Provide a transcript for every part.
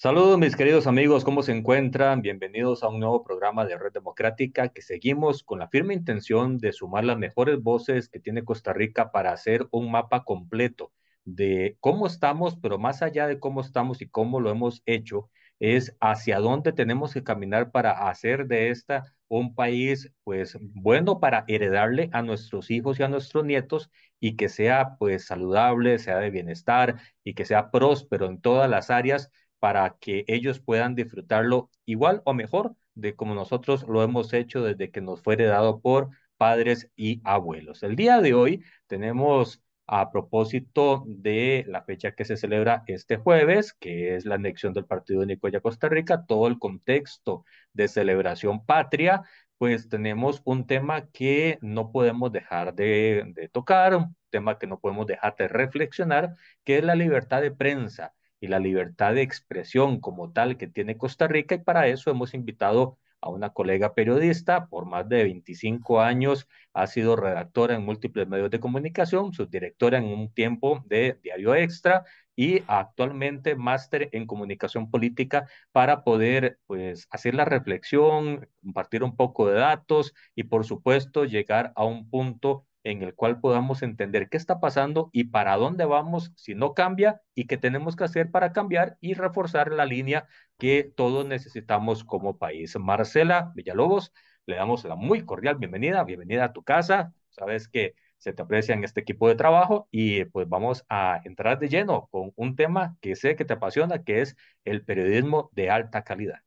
Saludos mis queridos amigos, ¿cómo se encuentran? Bienvenidos a un nuevo programa de Red Democrática que seguimos con la firme intención de sumar las mejores voces que tiene Costa Rica para hacer un mapa completo de cómo estamos, pero más allá de cómo estamos y cómo lo hemos hecho, es hacia dónde tenemos que caminar para hacer de esta un país pues bueno para heredarle a nuestros hijos y a nuestros nietos y que sea pues saludable, sea de bienestar y que sea próspero en todas las áreas para que ellos puedan disfrutarlo igual o mejor de como nosotros lo hemos hecho desde que nos fue heredado por padres y abuelos. El día de hoy tenemos a propósito de la fecha que se celebra este jueves, que es la anexión del Partido de Nicoya Costa Rica, todo el contexto de celebración patria, pues tenemos un tema que no podemos dejar de, de tocar, un tema que no podemos dejar de reflexionar, que es la libertad de prensa y la libertad de expresión como tal que tiene Costa Rica y para eso hemos invitado a una colega periodista, por más de 25 años ha sido redactora en múltiples medios de comunicación, subdirectora en un tiempo de Diario Extra y actualmente máster en comunicación política para poder pues hacer la reflexión, compartir un poco de datos y por supuesto llegar a un punto en el cual podamos entender qué está pasando y para dónde vamos si no cambia y qué tenemos que hacer para cambiar y reforzar la línea que todos necesitamos como país. Marcela Villalobos, le damos la muy cordial bienvenida, bienvenida a tu casa. Sabes que se te aprecia en este equipo de trabajo y pues vamos a entrar de lleno con un tema que sé que te apasiona, que es el periodismo de alta calidad.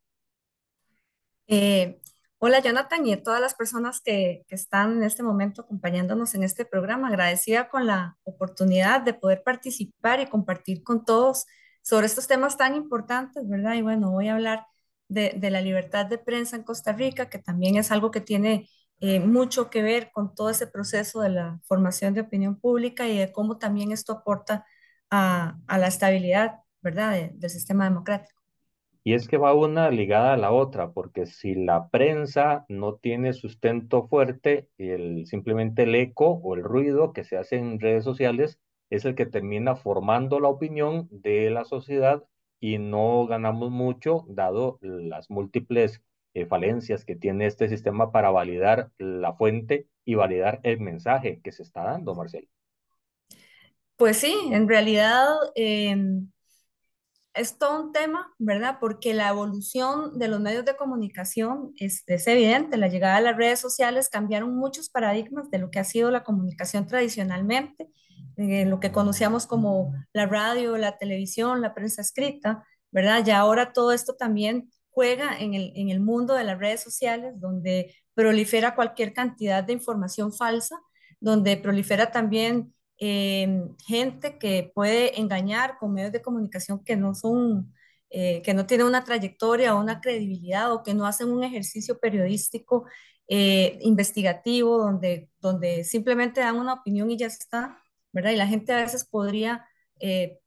Eh, Hola Jonathan y a todas las personas que, están en este momento acompañándonos en este programa. Agradecida con la oportunidad de poder participar y compartir con todos sobre estos temas tan importantes, ¿verdad? Y bueno, voy a hablar de, la libertad de prensa en Costa Rica, que también es algo que tiene eh, mucho que ver con todo ese proceso de la formación de opinión pública y de cómo también esto aporta a, la estabilidad, ¿verdad?, del sistema democrático. Y es que va una ligada a la otra, porque si la prensa no tiene sustento fuerte, el, simplemente el eco o el ruido que se hace en redes sociales es el que termina formando la opinión de la sociedad y no ganamos mucho dado las múltiples eh, falencias que tiene este sistema para validar la fuente y validar el mensaje que se está dando, Marcelo. Pues sí, en realidad... Em, es todo un tema, ¿verdad? Porque la evolución de los medios de comunicación es, evidente. La llegada de las redes sociales cambiaron muchos paradigmas de lo que ha sido la comunicación tradicionalmente, eh, lo que conocíamos como la radio, la televisión, la prensa escrita, ¿verdad? Y ahora todo esto también juega en el, en el mundo de las redes sociales, donde prolifera cualquier cantidad de información falsa, donde prolifera también gente que puede engañar con medios de comunicación que no son, eh, que no tienen una trayectoria o una credibilidad o que no hacen un ejercicio periodístico eh, investigativo donde, donde simplemente dan una opinión y ya está, ¿verdad? Y la gente a veces podría eh,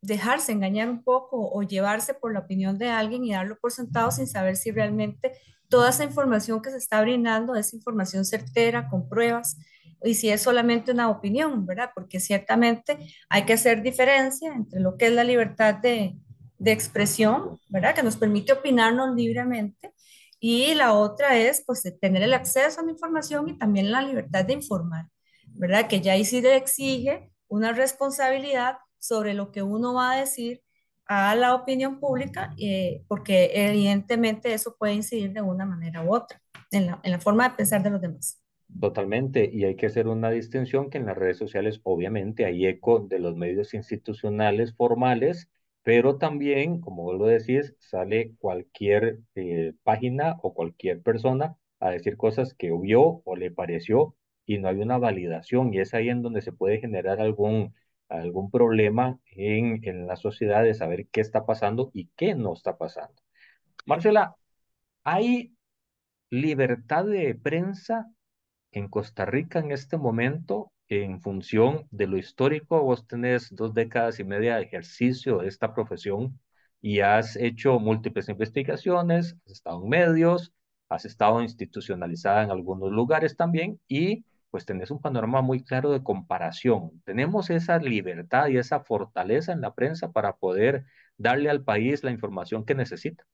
dejarse engañar un poco o llevarse por la opinión de alguien y darlo por sentado sin saber si realmente toda esa información que se está brindando es información certera, con pruebas y si es solamente una opinión, ¿verdad? Porque ciertamente hay que hacer diferencia entre lo que es la libertad de, expresión, ¿verdad? Que nos permite opinarnos libremente y la otra es pues tener el acceso a la información y también la libertad de informar, ¿verdad? Que ya ahí sí le exige una responsabilidad sobre lo que uno va a decir a la opinión pública, eh, porque evidentemente eso puede incidir de una manera u otra en la forma de pensar de los demás. Totalmente, y hay que hacer una distinción que en las redes sociales obviamente hay eco de los medios institucionales formales, pero también, como vos lo decís, sale cualquier eh, página o cualquier persona a decir cosas que vio o le pareció y no hay una validación y es ahí en donde se puede generar algún, algún problema en, en la sociedad de saber qué está pasando y qué no está pasando. Marcela, ¿hay libertad de prensa en Costa Rica en este momento, en función de lo histórico, vos tenés dos décadas y media de ejercicio de esta profesión y has hecho múltiples investigaciones, has estado en medios, has estado institucionalizada en algunos lugares también y pues tenés un panorama muy claro de comparación. Tenemos esa libertad y esa fortaleza en la prensa para poder darle al país la información que necesita.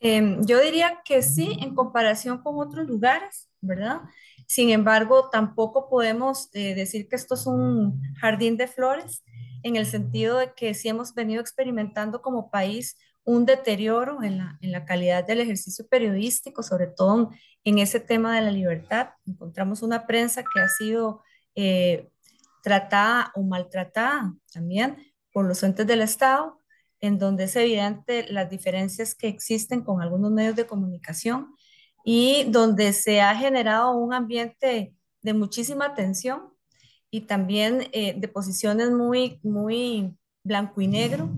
Em, yo diría que sí, en comparación con otros lugares, ¿verdad? Sin embargo, tampoco podemos eh, decir que esto es un jardín de flores, en el sentido de que sí hemos venido experimentando como país un deterioro en la, calidad del ejercicio periodístico, sobre todo en ese tema de la libertad. Encontramos una prensa que ha sido eh, tratada o maltratada también por los entes del Estado en donde es evidente las diferencias que existen con algunos medios de comunicación y donde se ha generado un ambiente de muchísima tensión y también eh, de posiciones muy, muy blanco y negro,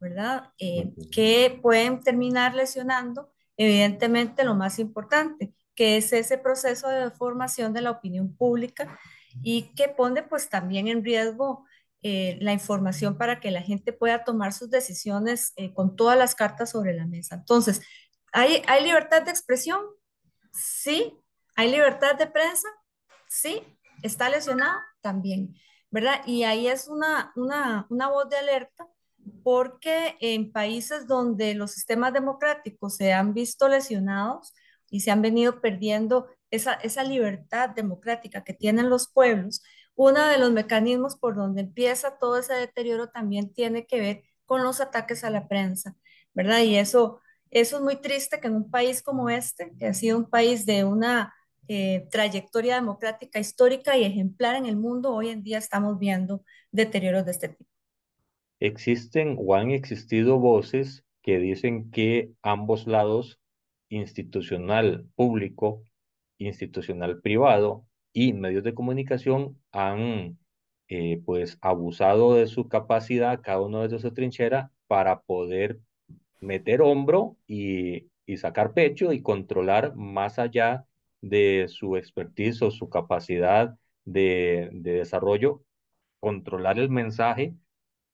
¿verdad? Eh, que pueden terminar lesionando, evidentemente, lo más importante, que es ese proceso de formación de la opinión pública y que pone pues también en riesgo eh, la información para que la gente pueda tomar sus decisiones eh, con todas las cartas sobre la mesa. Entonces, ¿hay, ¿hay libertad de expresión? Sí. ¿Hay libertad de prensa? Sí. ¿Está lesionado? También. ¿Verdad? Y ahí es una, voz de alerta porque en países donde los sistemas democráticos se han visto lesionados y se han venido perdiendo esa, esa libertad democrática que tienen los pueblos, uno de los mecanismos por donde empieza todo ese deterioro también tiene que ver con los ataques a la prensa, ¿verdad? Y eso, eso es muy triste que en un país como este, que ha sido un país de una eh, trayectoria democrática histórica y ejemplar en el mundo, hoy en día estamos viendo deterioros de este tipo. Existen o han existido voces que dicen que ambos lados, institucional público, institucional privado, y medios de comunicación han eh, pues abusado de su capacidad, cada uno de su trinchera, para poder meter hombro y, sacar pecho y controlar más allá de su expertise o su capacidad de desarrollo, controlar el mensaje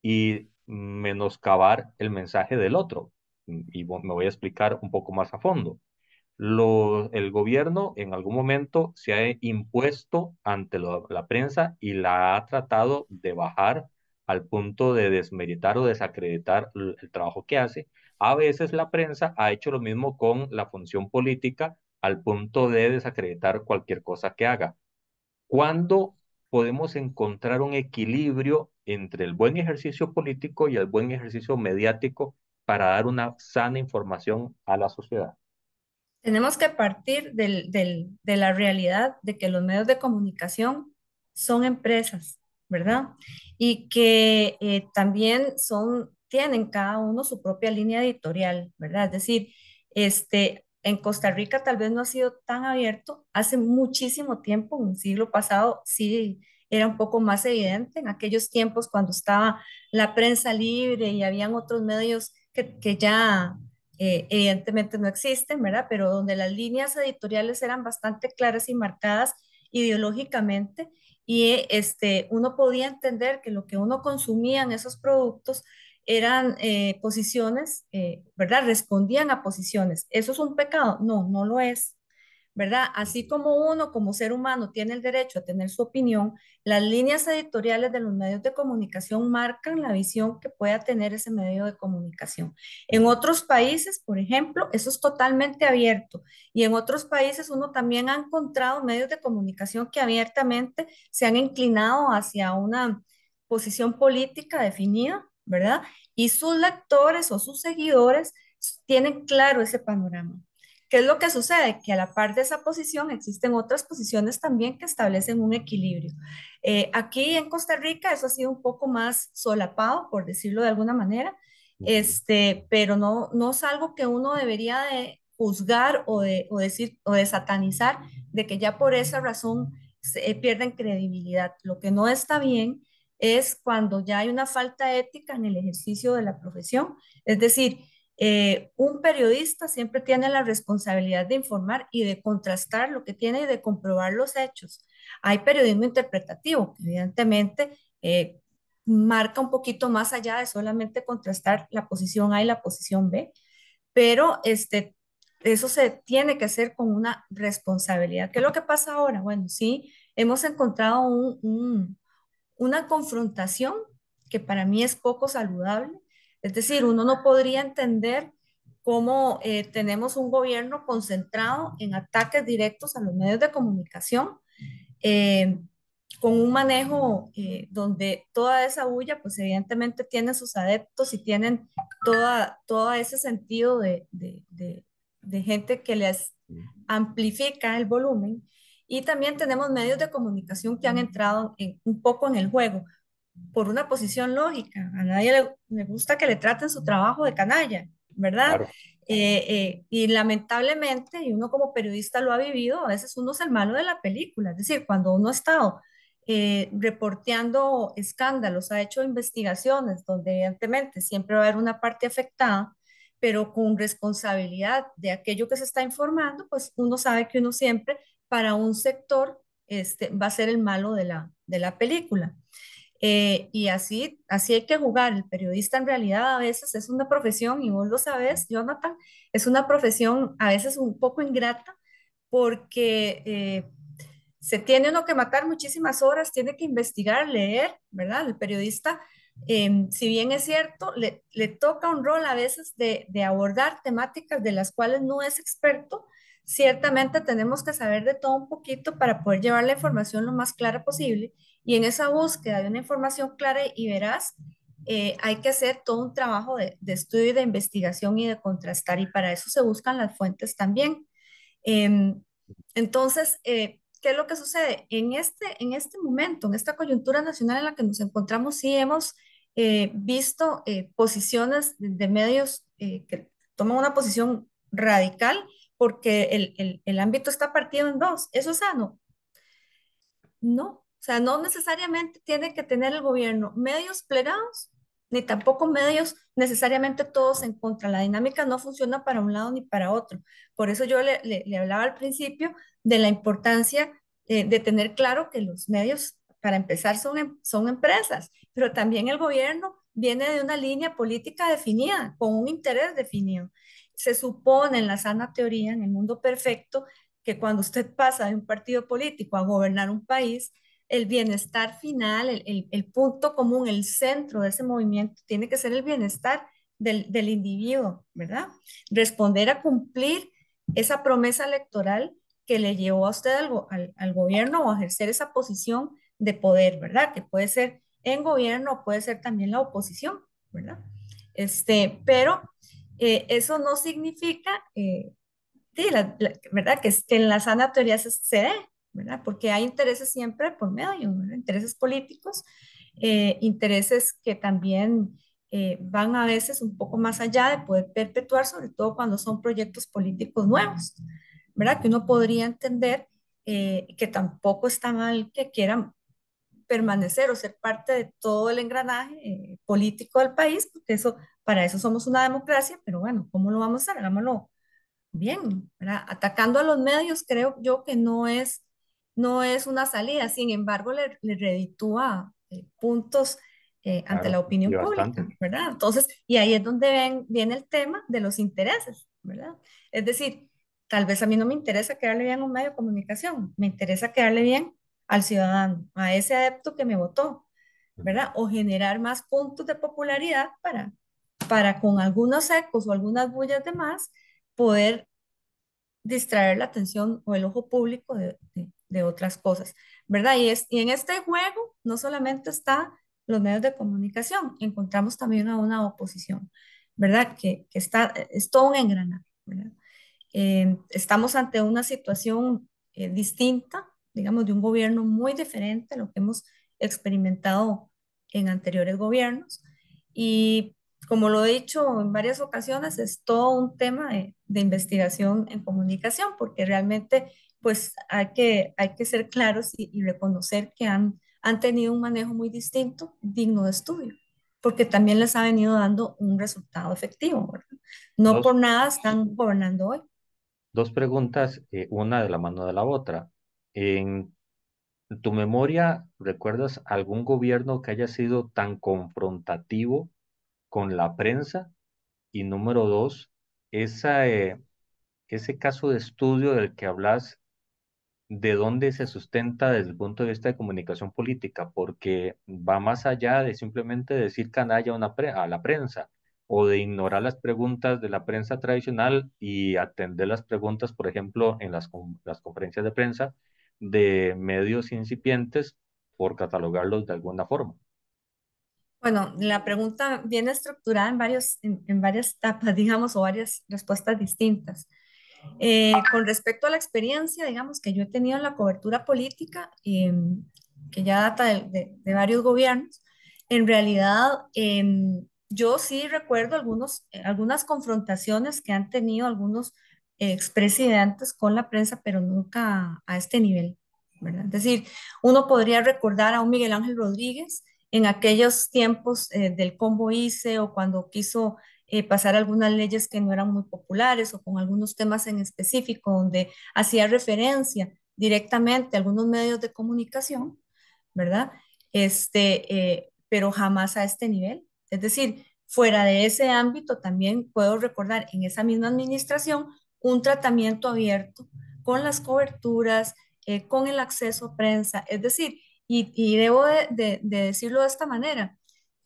y menoscabar el mensaje del otro. Y me voy a explicar un poco más a fondo el gobierno en algún momento se ha impuesto ante la prensa y la ha tratado de bajar al punto de desmeritar o desacreditar el, el trabajo que hace. A veces la prensa ha hecho lo mismo con la función política al punto de desacreditar cualquier cosa que haga. ¿Cuándo podemos encontrar un equilibrio entre el buen ejercicio político y el buen ejercicio mediático para dar una sana información a la sociedad? Tenemos que partir de la realidad de que los medios de comunicación son empresas, ¿verdad? Y que eh, también son, tienen cada uno su propia línea editorial, ¿verdad? Es decir, este, en Costa Rica tal vez no ha sido tan abierto. Hace muchísimo tiempo, un siglo pasado, sí era un poco más evidente. En aquellos tiempos cuando estaba la prensa libre y habían otros medios que, que ya eh, evidentemente no existen, ¿verdad? Pero donde las líneas editoriales eran bastante claras y marcadas ideológicamente y este, uno podía entender que lo que uno consumía en esos productos eran eh, posiciones, eh, ¿verdad? Respondían a posiciones. ¿Eso es un pecado? No, no lo es. ¿verdad? Así como uno como ser humano tiene el derecho a tener su opinión, las líneas editoriales de los medios de comunicación marcan la visión que pueda tener ese medio de comunicación. En otros países, por ejemplo, eso es totalmente abierto y en otros países uno también ha encontrado medios de comunicación que abiertamente se han inclinado hacia una posición política definida, ¿verdad? Y sus lectores o sus seguidores tienen claro ese panorama. ¿Qué es lo que sucede? Que a la par de esa posición existen otras posiciones también que establecen un equilibrio. Eh, aquí en Costa Rica eso ha sido un poco más solapado, por decirlo de alguna manera, este, pero no, no es algo que uno debería de juzgar o de, o decir o de satanizar de que ya por esa razón eh, pierden credibilidad. Lo que no está bien es cuando ya hay una falta ética en el ejercicio de la profesión. Es decir, eh, un periodista siempre tiene la responsabilidad de informar y de contrastar lo que tiene y de comprobar los hechos. Hay periodismo interpretativo, que evidentemente eh, marca un poquito más allá de solamente contrastar la posición A y la posición B, pero este, eso se tiene que hacer con una responsabilidad. ¿Qué es lo que pasa ahora? Bueno, sí, hemos encontrado una confrontación que para mí es poco saludable es decir, uno no podría entender cómo eh, tenemos un gobierno concentrado en ataques directos a los medios de comunicación, eh, con un manejo eh, donde toda esa bulla, pues evidentemente tiene sus adeptos y tienen toda, todo ese sentido de, de, gente que les amplifica el volumen. Y también tenemos medios de comunicación que han entrado un poco en el juego, por una posición lógica. A nadie le, gusta que le traten su trabajo de canalla, ¿verdad? Eh, eh, y lamentablemente, y uno como periodista lo ha vivido, a veces uno es el malo de la película, es decir, cuando uno ha estado eh, reporteando escándalos, ha hecho investigaciones donde evidentemente siempre va a haber una parte afectada, pero con responsabilidad de aquello que se está informando, pues uno sabe que uno siempre para un sector este, va a ser el malo de la, de la película. Eh, y así, así hay que jugar. El periodista en realidad a veces es una profesión, y vos lo sabes, Jonathan, es una profesión a veces un poco ingrata porque eh, se tiene uno que matar muchísimas horas, tiene que investigar, leer, ¿verdad? El periodista, em, si bien es cierto, le, le, toca un rol a veces de abordar temáticas de las cuales no es experto, ciertamente tenemos que saber de todo un poquito para poder llevar la información lo más clara posible y en esa búsqueda de una información clara y veraz, eh, hay que hacer todo un trabajo de, estudio y de investigación y de contrastar, y para eso se buscan las fuentes también. Em, entonces, eh, ¿qué es lo que sucede? En este, en este momento, en esta coyuntura nacional en la que nos encontramos, sí hemos eh, visto posiciones de, medios que toman una posición radical porque el, el, el ámbito está partido en dos. ¿Eso es sano? No, o sea, no necesariamente tiene que tener el gobierno medios plegados, ni tampoco medios necesariamente todos en contra. La dinámica no funciona para un lado ni para otro. Por eso yo le, hablaba al principio de la importancia eh, de tener claro que los medios, para empezar, son, em, son empresas, pero también el gobierno viene de una línea política definida, con un interés definido. Se supone en la sana teoría, en el mundo perfecto, que cuando usted pasa de un partido político a gobernar un país, el bienestar final, el, punto común, el centro de ese movimiento tiene que ser el bienestar del, individuo, ¿verdad? Responder a cumplir esa promesa electoral que le llevó a usted al, al, gobierno o a ejercer esa posición de poder, ¿verdad? Que puede ser en gobierno, puede ser también la oposición, ¿verdad? Este, pero eh, eso no significa, eh, sí, ¿verdad? Que, en la sana teoría se, se porque hay intereses siempre por medio, intereses políticos, eh, intereses que también eh, van a veces un poco más allá de poder perpetuar, sobre todo cuando son proyectos políticos nuevos, ¿verdad? Que uno podría entender eh, que tampoco está mal que quieran permanecer o ser parte de todo el engranaje político del país, porque eso, para eso somos una democracia, pero bueno, ¿cómo lo vamos a hacer? Hagámoslo bien, ¿verdad? Atacando a los medios creo yo que no es no es una salida, sin embargo, le, le eh, puntos eh, ante la opinión pública, ¿verdad? Entonces, y ahí es donde viene el tema de los intereses, ¿verdad? Es decir, tal vez a mí no me interesa quedarle bien a un medio de comunicación, me interesa quedarle bien al ciudadano, a ese adepto que me votó, ¿verdad? O generar más puntos de popularidad para, para con algunos ecos o algunas bullas de más poder distraer la atención o el ojo público de, de otras cosas, ¿verdad? Y, es, y en este juego no solamente está los medios de comunicación, encontramos también a una oposición, ¿verdad? Que, está, es todo un engranaje, ¿verdad? Eh, estamos ante una situación eh, distinta, digamos, de un gobierno muy diferente a lo que hemos experimentado en anteriores gobiernos. Y como lo he dicho en varias ocasiones, es todo un tema de, de investigación en comunicación, porque realmente pues hay que, hay que ser claros y, reconocer que han, han tenido un manejo muy distinto, digno de estudio, porque también les ha venido dando un resultado efectivo. No por nada están gobernando hoy. Dos preguntas, eh, una de la mano de la otra. En tu memoria, ¿recuerdas algún gobierno que haya sido tan confrontativo con la prensa? Y número dos, esa, eh, ese caso de estudio del que hablas de dónde se sustenta desde el punto de vista de comunicación política, porque va más allá de simplemente decir canalla a la prensa o de ignorar las preguntas de la prensa tradicional y atender las preguntas, por ejemplo, en las, conferencias de prensa de medios incipientes por catalogarlos de alguna forma. Bueno, la pregunta viene estructurada en, varios, en varias etapas, digamos, o varias respuestas distintas. Eh, con respecto a la experiencia, digamos, que yo he tenido en la cobertura política, em, que ya data de, varios gobiernos, en realidad em, yo sí recuerdo algunos, algunas confrontaciones que han tenido algunos expresidentes con la prensa, pero nunca a este nivel, ¿verdad? Es decir, uno podría recordar a un Miguel Ángel Rodríguez en aquellos tiempos eh, del combo ICE o cuando quiso eh, pasar algunas leyes que no eran muy populares o con algunos temas en específico donde hacía referencia directamente a algunos medios de comunicación, ¿verdad? Este, eh, pero jamás a este nivel. Es decir, fuera de ese ámbito también puedo recordar en esa misma administración un tratamiento abierto con las coberturas, eh, con el acceso a prensa. Es decir, y, y debo de decirlo de esta manera,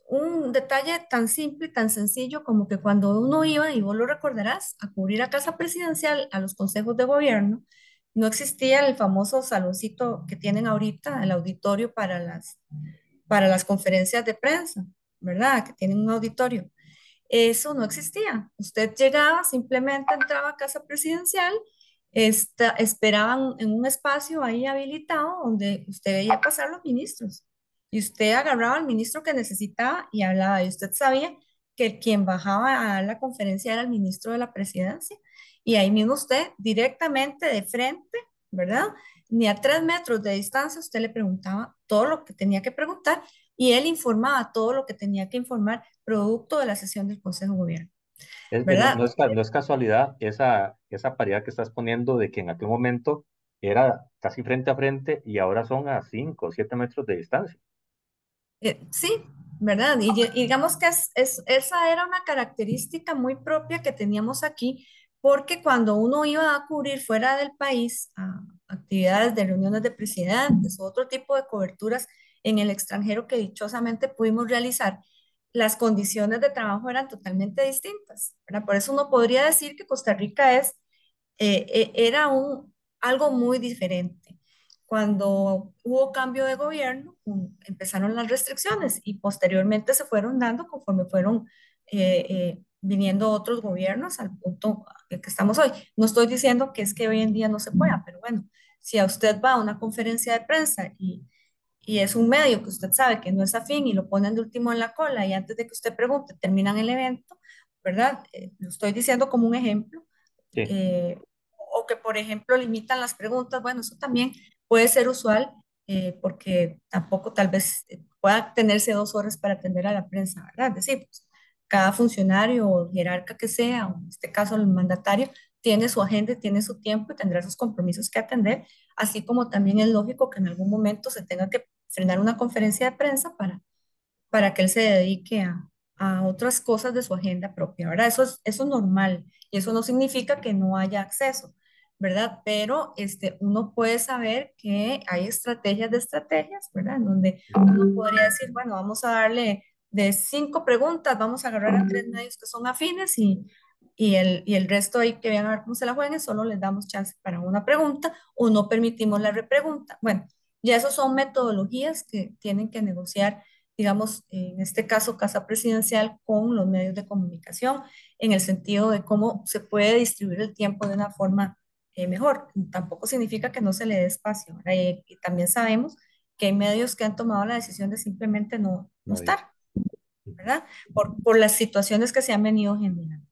un detalle tan simple, tan sencillo como que cuando uno iba, y vos lo recordarás, a cubrir a casa presidencial, a los consejos de gobierno, no existía el famoso saloncito que tienen ahorita, el auditorio para las, para las conferencias de prensa, ¿verdad? Que tienen un auditorio. Eso no existía. Usted llegaba, simplemente entraba a casa presidencial, esperaban en un espacio ahí habilitado donde usted veía pasar los ministros. Y usted agarraba al ministro que necesitaba y hablaba. Y usted sabía que quien bajaba a la conferencia era el ministro de la presidencia. Y ahí mismo usted directamente de frente, ¿verdad? Ni a tres metros de distancia usted le preguntaba todo lo que tenía que preguntar y él informaba todo lo que tenía que informar producto de la sesión del Consejo de Gobierno. Es, ¿verdad? No, es, casualidad esa, esa paridad que estás poniendo de que en aquel momento era casi frente a frente y ahora son a cinco o siete metros de distancia. Eh, sí, ¿verdad? Y, digamos que es, esa era una característica muy propia que teníamos aquí, porque cuando uno iba a cubrir fuera del país a actividades de reuniones de presidentes o otro tipo de coberturas en el extranjero que dichosamente pudimos realizar, las condiciones de trabajo eran totalmente distintas. Por eso uno podría decir que Costa Rica es, eh, eh, era un, algo muy diferente cuando hubo cambio de gobierno, empezaron las restricciones y posteriormente se fueron dando conforme fueron eh, eh viniendo otros gobiernos al punto que estamos hoy. No estoy diciendo que es que hoy en día no se pueda, pero bueno, si a usted va a una conferencia de prensa y, y es un medio que usted sabe que no es afín y lo ponen de último en la cola y antes de que usted pregunte terminan el evento, ¿verdad? Eh, lo estoy diciendo como un ejemplo. Eh, o que, por ejemplo, limitan las preguntas. Bueno, eso también puede ser usual eh, porque tampoco tal vez eh, pueda tenerse dos horas para atender a la prensa, ¿verdad? Es decir, pues, cada funcionario o jerarca que sea, en este caso el mandatario, tiene su agenda, tiene su tiempo y tendrá sus compromisos que atender, así como también es lógico que en algún momento se tenga que frenar una conferencia de prensa para, para que él se dedique a, a otras cosas de su agenda propia, ¿verdad? Eso es, eso es normal y eso no significa que no haya acceso. ¿verdad? Pero este, uno puede saber que hay estrategias de estrategias, ¿verdad? En donde uno podría decir, bueno, vamos a darle de cinco preguntas, vamos a agarrar a tres medios que son afines y, y, el, y el resto ahí que vean a ver cómo se la jueguen, solo les damos chance para una pregunta o no permitimos la repregunta. Bueno, ya eso son metodologías que tienen que negociar digamos, en este caso, Casa Presidencial con los medios de comunicación, en el sentido de cómo se puede distribuir el tiempo de una forma eh, mejor. Tampoco significa que no se le dé espacio. y también sabemos que hay medios que han tomado la decisión de simplemente no, no estar, ¿verdad? Por, por, las situaciones que se han venido generando.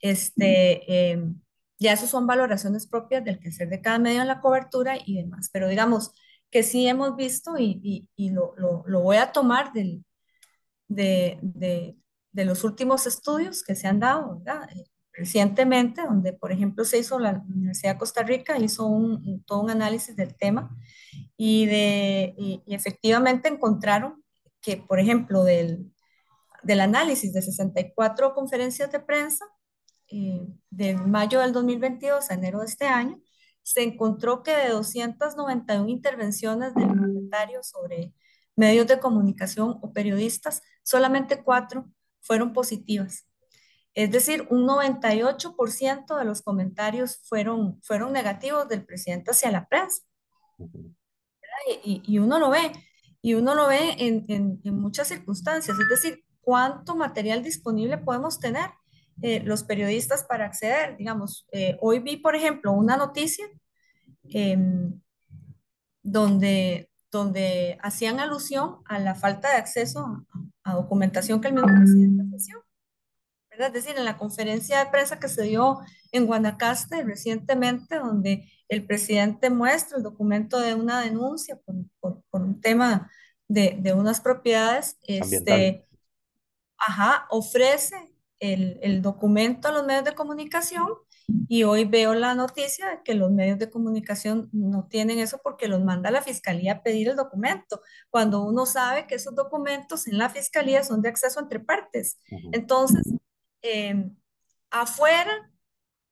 Este, em, ya eso son valoraciones propias del que de cada medio en la cobertura y demás. Pero digamos que sí hemos visto y, y, lo, lo, voy a tomar del, de, de, de, los últimos estudios que se han dado, ¿verdad? recientemente, donde por ejemplo se hizo la Universidad de Costa Rica, hizo un, todo un análisis del tema y, de, efectivamente encontraron que, por ejemplo, del, del, análisis de 64 conferencias de prensa, eh, de mayo del 2022 a enero de este año, se encontró que de 291 intervenciones del mandatario sobre medios de comunicación o periodistas, solamente cuatro fueron positivas. Es decir, un 98% de los comentarios fueron, fueron negativos del presidente hacia la prensa. Y, uno lo ve, y uno lo ve en, muchas circunstancias, es decir, cuánto material disponible podemos tener eh, los periodistas para acceder. Digamos, eh, hoy vi, por ejemplo, una noticia em, donde, donde hacían alusión a la falta de acceso a, a documentación que el mismo presidente ofreció. Es decir, en la conferencia de prensa que se dio en Guanacaste recientemente, donde el presidente muestra el documento de una denuncia por, un tema de, unas propiedades, este, ajá, ofrece el, documento a los medios de comunicación y hoy veo la noticia de que los medios de comunicación no tienen eso porque los manda la fiscalía a pedir el documento, cuando uno sabe que esos documentos en la fiscalía son de acceso entre partes. Entonces, afuera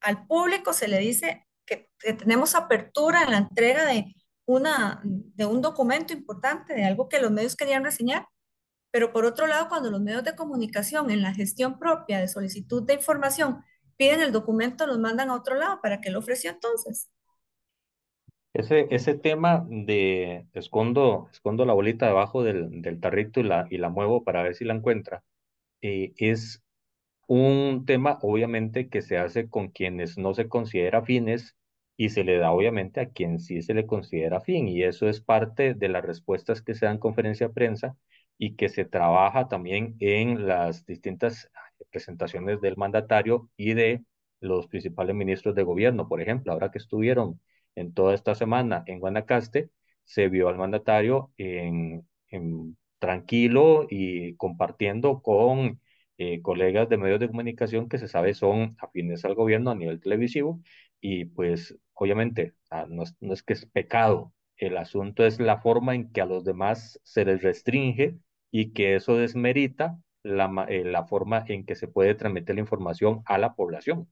al público se le dice que, tenemos apertura en la entrega de, una, de un documento importante, de algo que los medios querían reseñar, pero por otro lado, cuando los medios de comunicación en la gestión propia de solicitud de información piden el documento, los mandan a otro lado para que lo ofreció entonces. Ese, ese tema de escondo, escondo la bolita debajo del, del tarrito y la, y la muevo para ver si la encuentra, eh, es un tema obviamente que se hace con quienes no se considera fines y se le da obviamente a quien sí se le considera fin. y eso es parte de las respuestas que se dan en conferencia de prensa y que se trabaja también en las distintas presentaciones del mandatario y de los principales ministros de gobierno. Por ejemplo, ahora que estuvieron en toda esta semana en Guanacaste, se vio al mandatario en tranquilo y compartiendo con eh, colegas de medios de comunicación que se sabe son afines al gobierno a nivel televisivo y pues obviamente no es, que es pecado, el asunto es la forma en que a los demás se les restringe y que eso desmerita la, eh, la forma en que se puede transmitir la información a la población.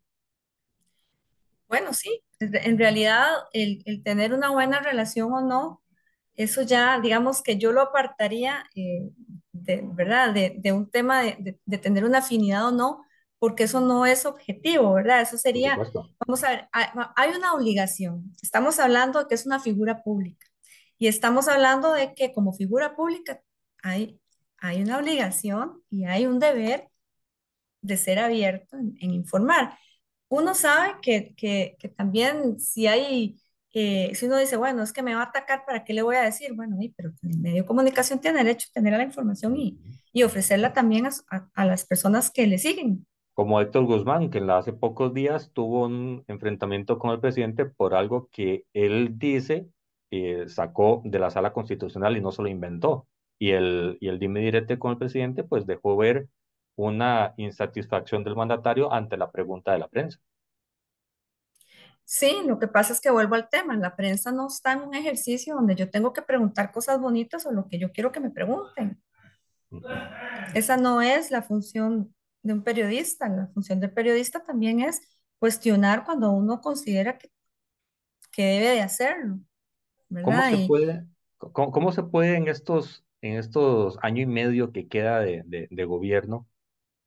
Bueno, sí, en realidad el, el tener una buena relación o no, eso ya digamos que yo lo apartaría eh, de, ¿verdad? De, de, un tema de, de, tener una afinidad o no, porque eso no es objetivo, ¿verdad? Eso sería, vamos a ver, hay una obligación. Estamos hablando de que es una figura pública y estamos hablando de que como figura pública hay, hay una obligación y hay un deber de ser abierto en, informar. Uno sabe que, que, que también si hay si uno dice, bueno, es que me va a atacar, ¿para qué le voy a decir? Bueno, pero el medio de comunicación tiene derecho a tener la información y, y ofrecerla también a, las personas que le siguen. Como Héctor Guzmán, que hace pocos días tuvo un enfrentamiento con el presidente por algo que él dice sacó de la sala constitucional y no se lo inventó. Y el, y el dime directo con el presidente, pues dejó ver una insatisfacción del mandatario ante la pregunta de la prensa. Sí, lo que pasa es que vuelvo al tema, la prensa no está en un ejercicio donde yo tengo que preguntar cosas bonitas o lo que yo quiero que me pregunten. Esa no es la función de un periodista, la función del periodista también es cuestionar cuando uno considera que, que debe de hacerlo. ¿Cómo se, puede, se puede en estos en estos año y medio que queda de, gobierno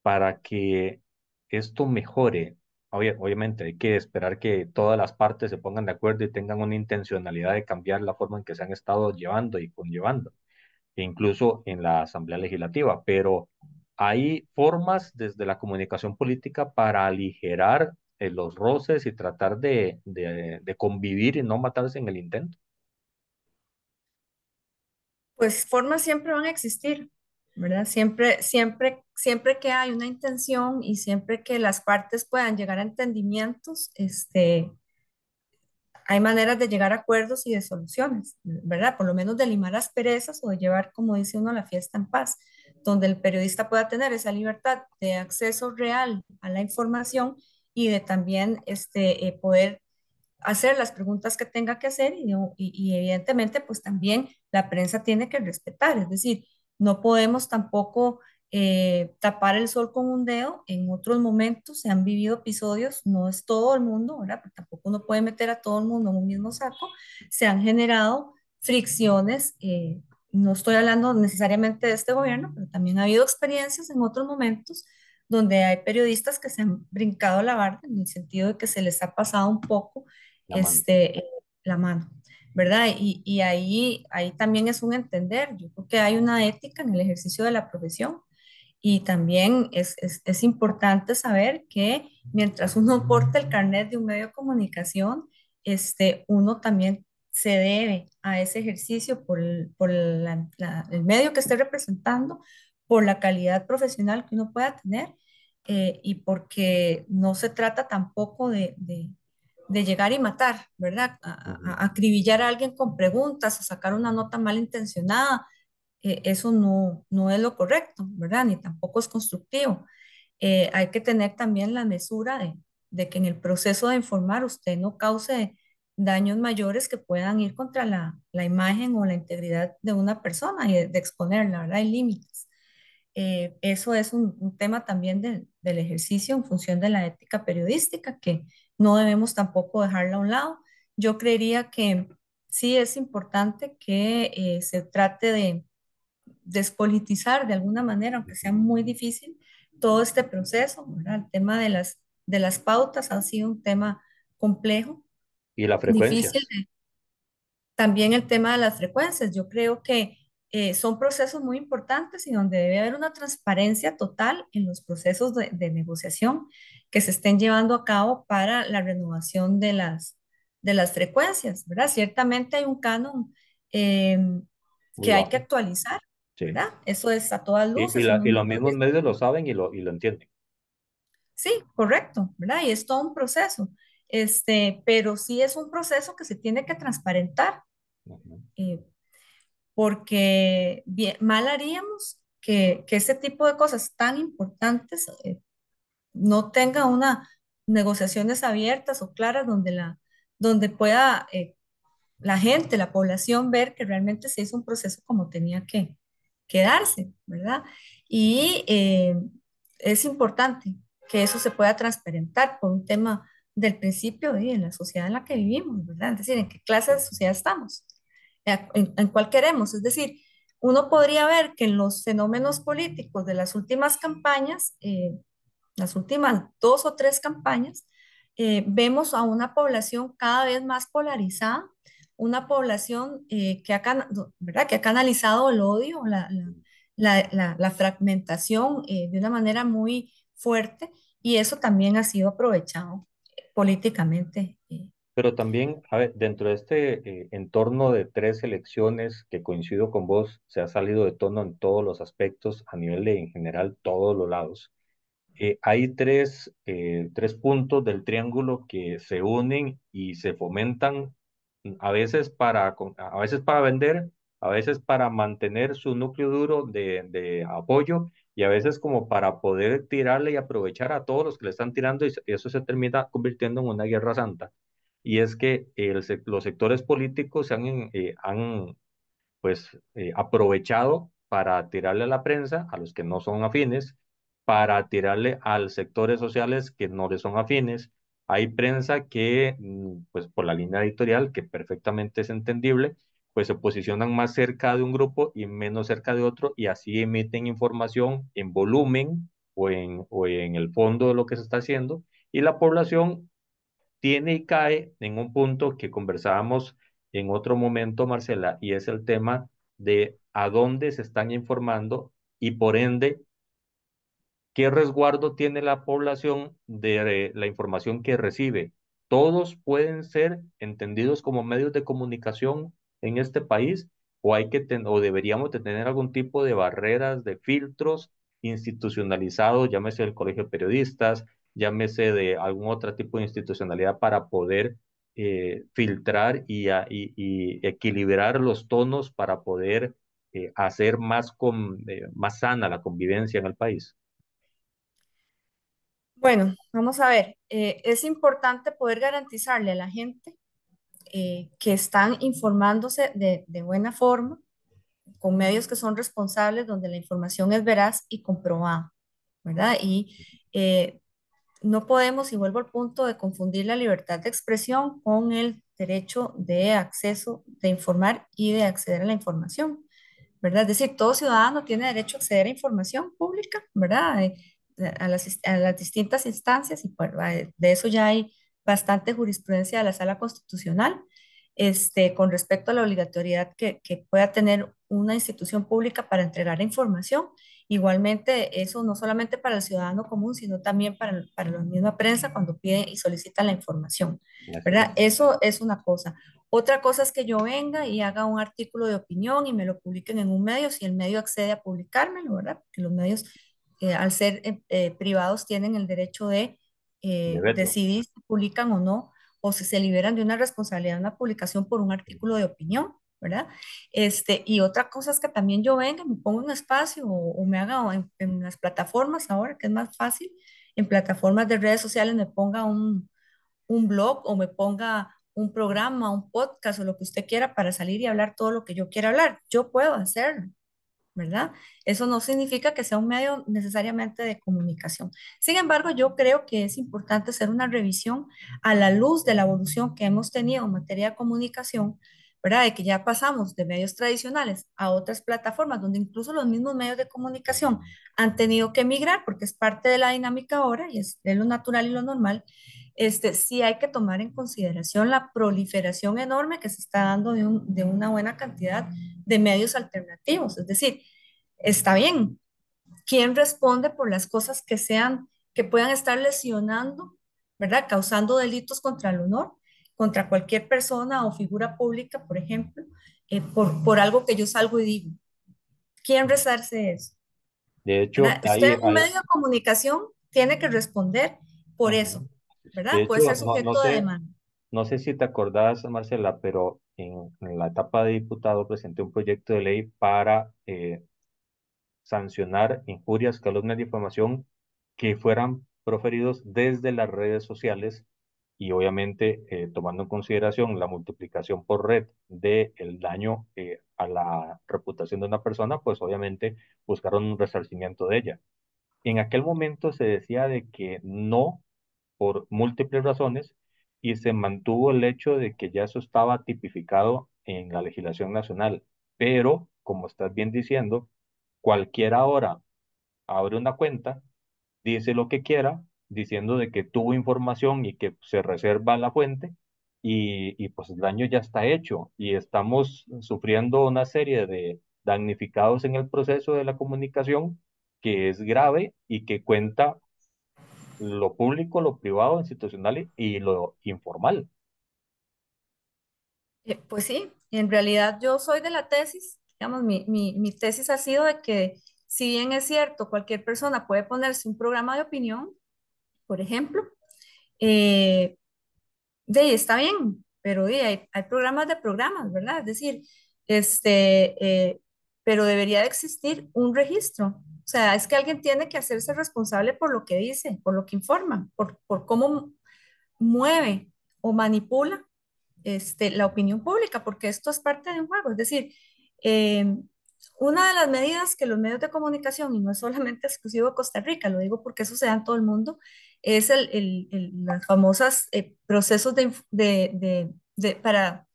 para que esto mejore? obviamente hay que esperar que todas las partes se pongan de acuerdo y tengan una intencionalidad de cambiar la forma en que se han estado llevando y conllevando, e incluso en la Asamblea Legislativa, pero hay formas desde la comunicación política para aligerar eh, los roces y tratar de convivir y no matarse en el intento. Pues formas siempre van a existir, ¿verdad? Siempre, siempre, siempre que hay una intención y siempre que las partes puedan llegar a entendimientos, este, hay maneras de llegar a acuerdos y de soluciones, ¿verdad? Por lo menos de limar las perezas o de llevar, como dice uno, la fiesta en paz, donde el periodista pueda tener esa libertad de acceso real a la información y de también este, eh, poder hacer las preguntas que tenga que hacer y, y, y evidentemente pues también la prensa tiene que respetar, es decir, no podemos tampoco eh, tapar el sol con un dedo. En otros momentos se han vivido episodios, no es todo el mundo, ¿verdad? tampoco uno puede meter a todo el mundo en un mismo saco. Se han generado fricciones. Eh, no estoy hablando necesariamente de este gobierno, pero también ha habido experiencias en otros momentos donde hay periodistas que se han brincado la barra en el sentido de que se les ha pasado un poco este, la mano. Este, eh, ¿verdad? Y, ahí, ahí también es un entender, yo creo que hay una ética en el ejercicio de la profesión y también es, es, importante saber que mientras uno porta el carnet de un medio de comunicación, este, uno también se debe a ese ejercicio por, por el medio que esté representando, por la calidad profesional que uno pueda tener eh, y porque no se trata tampoco de de llegar y matar, ¿verdad? A, acribillar a alguien con preguntas, a sacar una nota malintencionada, eh, eso no, no es lo correcto, ¿verdad? Ni tampoco es constructivo. Eh, hay que tener también la mesura de, que en el proceso de informar usted no cause daños mayores que puedan ir contra la, la imagen o la integridad de una persona y de, exponer, exponerla, ¿verdad? Hay límites. Eh, eso es un, tema también del ejercicio en función de la ética periodística que no debemos tampoco dejarla a un lado. Yo creería que sí es importante que eh, se trate de despolitizar de alguna manera, aunque sea muy difícil, todo este proceso. El tema de las, de las pautas ha sido un tema complejo. Y la frecuencia. también el tema de las frecuencias. Yo creo que eh, son procesos muy importantes y donde debe haber una transparencia total en los procesos de, negociación que se estén llevando a cabo para la renovación de las, de las frecuencias, ¿verdad? Ciertamente hay un canon em, que hay que actualizar, ¿verdad? Eso es a todas luces. Y, y, los mismos medios lo saben y lo, y entienden. Sí, correcto, ¿verdad? Y es todo un proceso, este, pero sí es un proceso que se tiene que transparentar porque mal haríamos que, ese tipo de cosas tan importantes eh, no tenga una negociaciones abiertas o claras donde, la, donde pueda eh, la gente, la población ver que realmente se hizo un proceso como tenía que quedarse, ¿verdad? Y eh, es importante que eso se pueda transparentar por un tema del principio y en la sociedad en la que vivimos, ¿verdad? Es decir, en qué clase de sociedad estamos en, en cuál queremos. Es decir, uno podría ver que en los fenómenos políticos de las últimas campañas, eh, las últimas dos o tres campañas, eh, vemos a una población cada vez más polarizada, una población eh, que, ha ¿verdad? que ha canalizado el odio, la, la, fragmentación de una manera muy fuerte y eso también ha sido aprovechado políticamente pero también, a ver, dentro de este eh, entorno de tres elecciones que coincido con vos, se ha salido de tono en todos los aspectos, a nivel de en general todos los lados. Eh, hay tres, eh, tres puntos del triángulo que se unen y se fomentan mm, a veces para, a veces para vender, a veces para mantener su núcleo duro de apoyo y a veces como para poder tirarle y aprovechar a todos los que le están tirando y eso se termina convirtiendo en una guerra santa y es que los sectores políticos se han, eh, pues, eh, aprovechado para tirarle a la prensa, a los que no son afines, para tirarle a los sectores sociales que no les son afines. Hay prensa que, mm, pues por la línea editorial, que perfectamente es entendible, pues se posicionan más cerca de un grupo y menos cerca de otro y así emiten información en volumen o en, o en el fondo de lo que se está haciendo y la población tiene y cae en un punto que conversábamos en otro momento, Marcela, y es el tema de a dónde se están informando y por ende qué resguardo tiene la población de eh, la información que recibe. Todos pueden ser entendidos como medios de comunicación en este país o hay que o deberíamos tener algún tipo de barreras, de filtros institucionalizados, llámese el Colegio de Periodistas, llámese de algún otro tipo de institucionalidad para poder eh, filtrar y, equilibrar los tonos para poder eh, hacer más, con, eh, más sana la convivencia en el país? Bueno, vamos a ver, es importante poder garantizarle a la gente que están informándose de, buena forma, con medios que son responsables, donde la información es veraz y comprobada, ¿verdad? Y no podemos, y vuelvo al punto, de confundir la libertad de expresión con el derecho de acceso, de informar y de acceder a la información, ¿verdad? Es decir, todo ciudadano tiene derecho a acceder a información pública, ¿verdad? Eh, a las, distintas instancias y pues, eh, de eso ya hay bastante jurisprudencia de la sala constitucional este, con respecto a la obligatoriedad que, que pueda tener una institución pública para entregar información Igualmente, eso no solamente para el ciudadano común, sino también para, para la misma prensa cuando piden y solicitan la información, ¿verdad? Eso es una cosa. Otra cosa es que yo venga y haga un artículo de opinión y me lo publiquen en un medio, si el medio accede a publicármelo, ¿verdad? Porque los medios, eh, al ser eh, eh, privados, tienen el derecho de, de decidir si publican o no, o si se liberan de una responsabilidad de una publicación por un artículo de opinión. ¿verdad? Este, y otra cosa es que también yo venga, me ponga un espacio o, me haga en, las plataformas ahora, que es más fácil, en plataformas de redes sociales me ponga un, un blog o me ponga un programa, un podcast o lo que usted quiera para salir y hablar todo lo que yo quiera hablar. Yo puedo hacerlo. ¿verdad? Eso no significa que sea un medio necesariamente de comunicación. Sin embargo, yo creo que es importante hacer una revisión a la luz de la evolución que hemos tenido en materia de comunicación de que ya pasamos de medios tradicionales a otras plataformas, donde incluso los mismos medios de comunicación han tenido que migrar, porque es parte de la dinámica ahora y es, lo natural y lo normal, este, sí hay que tomar en consideración la proliferación enorme que se está dando de, de una buena cantidad de medios alternativos. Es decir, está bien, ¿quién responde por las cosas que sean, que puedan estar lesionando, ¿verdad? Causando delitos contra el honor? contra cualquier persona o figura pública, por ejemplo, eh, por, por, algo que yo salgo y digo. ¿Quién rezarse eso? De hecho, un medio de comunicación tiene que responder por eso, ¿verdad? Puede ser sujeto no, sé, de demanda. No sé si te acordás, Marcela, pero en, la etapa de diputado presenté un proyecto de ley para eh, sancionar injurias, calumnias de información que fueran proferidos desde las redes sociales y obviamente eh, tomando en consideración la multiplicación por red del daño eh, a la reputación de una persona, pues obviamente buscaron un resarcimiento de ella. En aquel momento se decía de que no por múltiples razones y se mantuvo el hecho de que ya eso estaba tipificado en la legislación nacional, pero como estás bien diciendo, cualquiera ahora abre una cuenta, dice lo que quiera diciendo de que tuvo información y que se reserva la fuente y, y pues el daño ya está hecho y estamos sufriendo una serie de damnificados en el proceso de la comunicación que es grave y que cuenta lo público, lo privado, institucional y lo informal. Eh, pues sí, en realidad yo soy de la tesis, digamos, mi, mi tesis ha sido de que si bien es cierto, cualquier persona puede ponerse un programa de opinión, por ejemplo, eh, de ahí está bien, pero hay, programas de programas, ¿verdad? Es decir, este, eh, pero debería de existir un registro. O sea, es que alguien tiene que hacerse responsable por lo que dice, por lo que informa, por, cómo mueve o manipula este, la opinión pública, porque esto es parte de un juego. Es decir, eh, una de las medidas que los medios de comunicación, y no es solamente exclusivo Costa Rica, lo digo porque eso se da en todo el mundo, es el, el, las famosas eh, procesos de, de, de, para,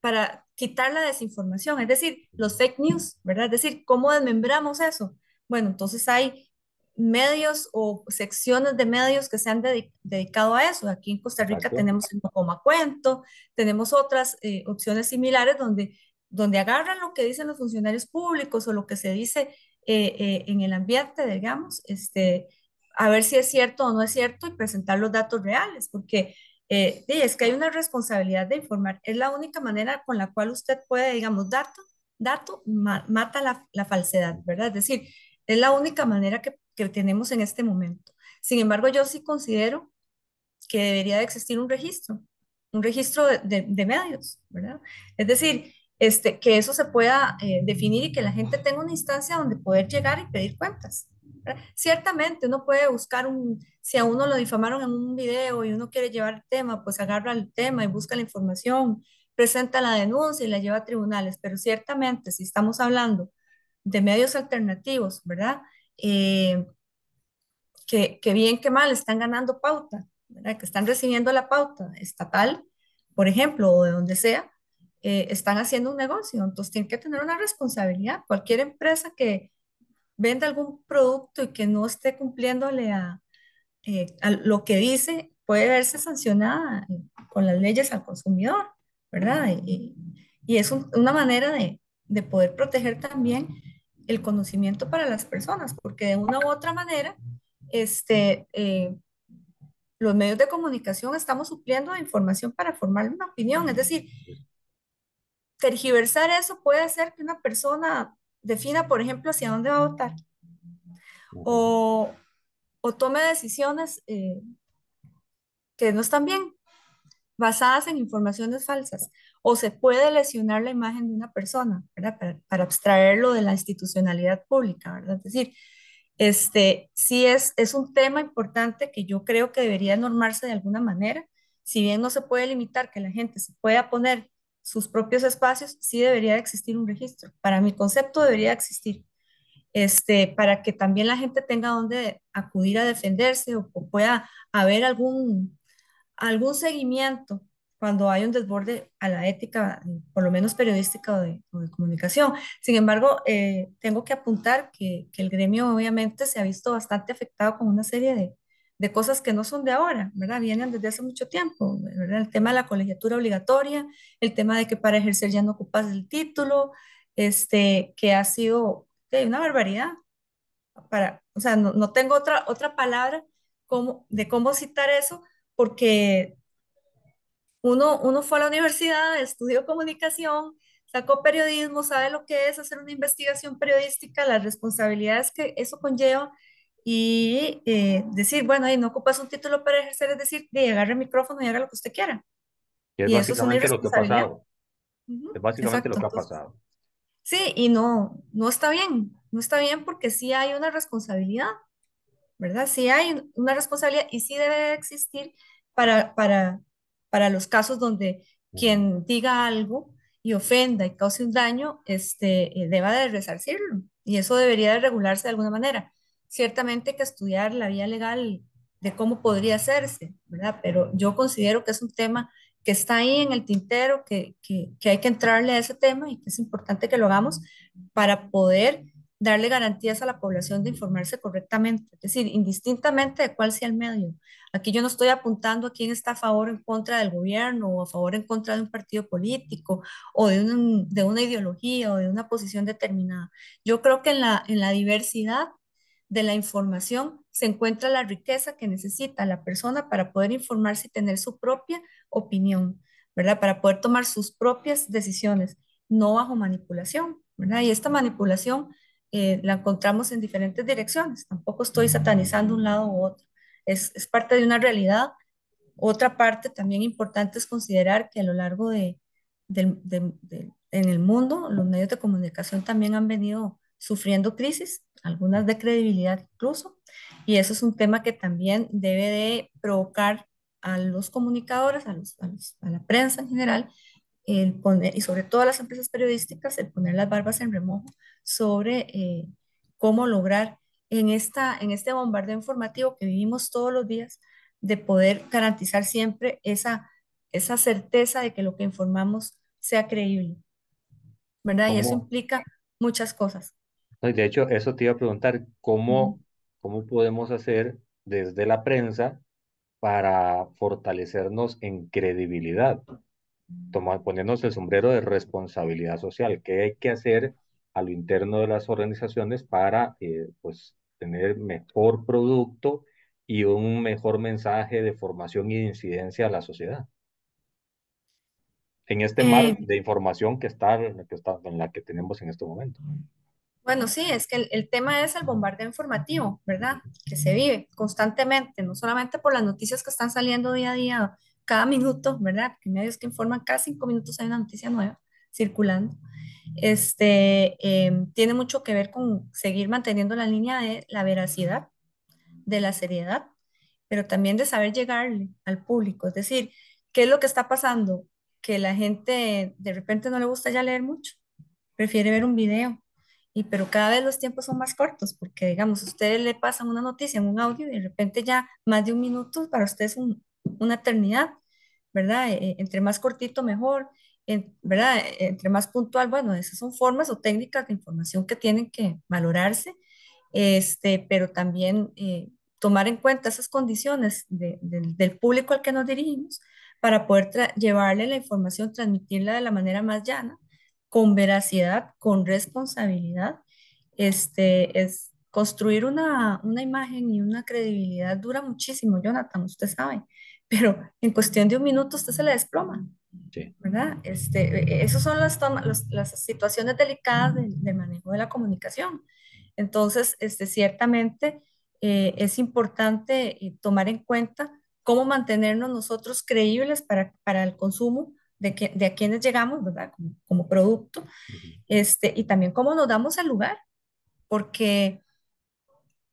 para quitar la desinformación, es decir, los fake news, ¿verdad? Es decir, ¿cómo desmembramos eso? Bueno, entonces hay medios o secciones de medios que se han dedicado a eso. Aquí en Costa Rica tenemos el Coma Cuento, tenemos otras eh, opciones similares donde donde agarran lo que dicen los funcionarios públicos o lo que se dice eh, eh, en el ambiente, digamos, este, a ver si es cierto o no es cierto y presentar los datos reales, porque eh, es que hay una responsabilidad de informar. Es la única manera con la cual usted puede, digamos, dato, dato mata la, falsedad, ¿verdad? Es decir, es la única manera que, tenemos en este momento. Sin embargo, yo sí considero que debería de existir un registro, un registro de medios, ¿verdad? Es decir, este, que eso se pueda eh, definir y que la gente tenga una instancia donde poder llegar y pedir cuentas. Ciertamente uno puede buscar un, si a uno lo difamaron en un video y uno quiere llevar el tema, pues agarra el tema y busca la información, presenta la denuncia y la lleva a tribunales, pero ciertamente si estamos hablando de medios alternativos, ¿verdad? Eh, que, que, bien que mal están ganando pauta, ¿verdad? Que están recibiendo la pauta estatal, por ejemplo, o de donde sea, eh, están haciendo un negocio, entonces tienen que tener una responsabilidad. Cualquier empresa que venda algún producto y que no esté cumpliéndole a, eh, a lo que dice puede verse sancionada eh, con las leyes al consumidor, ¿verdad? Y, es una manera de, poder proteger también el conocimiento para las personas, porque de una u otra manera, este, los medios de comunicación estamos supliendo información para formar una opinión, es decir, tergiversar eso puede hacer que una persona defina, por ejemplo, hacia dónde va a votar o, tome decisiones eh, que no están bien, basadas en informaciones falsas, o se puede lesionar la imagen de una persona, ¿verdad? Para, abstraerlo de la institucionalidad pública, ¿verdad? Es decir, este, sí es, es un tema importante que yo creo que debería normarse de alguna manera, si bien no se puede limitar que la gente se pueda poner sus propios espacios, sí debería existir un registro. Para mi concepto debería existir. Este, para que también la gente tenga donde acudir a defenderse o, pueda haber algún, algún seguimiento cuando hay un desborde a la ética, por lo menos periodística o de, comunicación. Sin embargo, eh, tengo que apuntar que, el gremio obviamente se ha visto bastante afectado con una serie de, de cosas que no son de ahora, ¿verdad? Vienen desde hace mucho tiempo, ¿verdad? El tema de la colegiatura obligatoria, el tema de que para ejercer ya no ocupas el título, este, que ha sido una barbaridad. Para, o sea, no, tengo otra, otra palabra como, de cómo citar eso, porque uno, uno fue a la universidad, estudió comunicación, sacó periodismo, sabe lo que es hacer una investigación periodística, las responsabilidades que eso conlleva, y eh, decir, bueno, ahí no ocupas un título para ejercer, es decir, de agarre el micrófono y haga lo que usted quiera. Y es básicamente eso es lo que ha pasado. Es básicamente lo que ha pasado. Sí, y no, no está bien, no está bien porque sí hay una responsabilidad, ¿verdad? Sí hay una responsabilidad y sí debe existir para, para, para los casos donde quien diga algo y ofenda y cause un daño, este, eh, deba de resarcirlo. Y eso debería de regularse de alguna manera ciertamente que estudiar la vía legal de cómo podría hacerse, ¿verdad? Pero yo considero que es un tema que está ahí en el tintero, que, hay que entrarle a ese tema y que es importante que lo hagamos para poder darle garantías a la población de informarse correctamente, es decir, indistintamente de cuál sea el medio. Aquí yo no estoy apuntando a quién está a favor o en contra del gobierno o a favor o en contra de un partido político o de, una ideología o de una posición determinada. Yo creo que en la, en la diversidad de la información se encuentra la riqueza que necesita la persona para poder informarse y tener su propia opinión, ¿verdad? Para poder tomar sus propias decisiones, no bajo manipulación, ¿verdad? Y esta manipulación eh, la encontramos en diferentes direcciones. Tampoco estoy satanizando un lado u otro. Es, parte de una realidad. Otra parte también importante es considerar que a lo largo de, en el mundo, los medios de comunicación también han venido sufriendo crisis, algunas de credibilidad incluso, y eso es un tema que también debe de provocar a los comunicadores, a, los, a, la prensa en general, el poner, y sobre todo a las empresas periodísticas, el poner las barbas en remojo sobre eh, cómo lograr en, esta, en este bombardeo informativo que vivimos todos los días, de poder garantizar siempre esa, esa certeza de que lo que informamos sea creíble. ¿Verdad? Y eso implica muchas cosas. De hecho, eso te iba a preguntar, ¿cómo, cómo podemos hacer desde la prensa para fortalecernos en credibilidad? ponernos el sombrero de responsabilidad social. ¿Qué hay que hacer a lo interno de las organizaciones para eh, pues, tener mejor producto y un mejor mensaje de formación y incidencia a la sociedad? En este mar em. de información que está en la que tenemos en este momento. Bueno, sí, es que el, tema es el bombardeo informativo, ¿verdad? Que se vive constantemente, no solamente por las noticias que están saliendo día a día, cada minuto, ¿verdad? Que medios que informan cada cinco minutos hay una noticia nueva circulando. Este, em, tiene mucho que ver con seguir manteniendo la línea de la veracidad, de la seriedad, pero también de saber llegarle al público, es decir, qué es lo que está pasando, que la gente de repente no le gusta ya leer mucho, prefiere ver un video, y pero cada vez los tiempos son más cortos, porque digamos, ustedes le pasan una noticia en un audio y de repente ya más de un minuto para ustedes es una eternidad, ¿verdad? E, e, entre más cortito, mejor, ¿verdad? E, entre más puntual, bueno, esas son formas o técnicas de información que tienen que valorarse, este, pero también eh, tomar en cuenta esas condiciones del público al que nos dirigimos para poder llevarle la información, transmitirla de la manera más llana con veracidad, con responsabilidad, este, es construir una, una imagen y una credibilidad dura muchísimo, Jonathan, usted sabe, pero en cuestión de un minuto usted se le desploma. ¿Verdad? Este, e, esas son las, las, situaciones delicadas del, manejo de la comunicación. Entonces, este, ciertamente eh, es importante eh, tomar en cuenta cómo mantenernos nosotros creíbles para, para el consumo de, de a quienes llegamos, ¿verdad? Como, producto, este, y también cómo nos damos el lugar, porque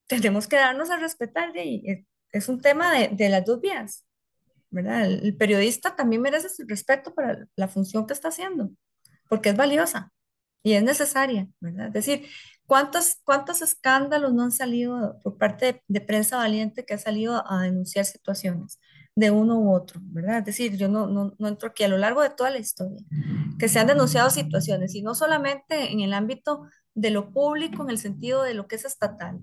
tenemos que darnos a respetar, y es un tema de, de las dos vías, ¿verdad? El, periodista también merece su respeto para la función que está haciendo, porque es valiosa y es necesaria, ¿verdad? Es decir, ¿cuántos, cuántos escándalos no han salido por parte de prensa valiente que ha salido a denunciar situaciones? de uno u otro, ¿verdad? Es decir, yo no, no, no entro aquí a lo largo de toda la historia, que se han denunciado situaciones, y no solamente en el ámbito de lo público, en el sentido de lo que es estatal,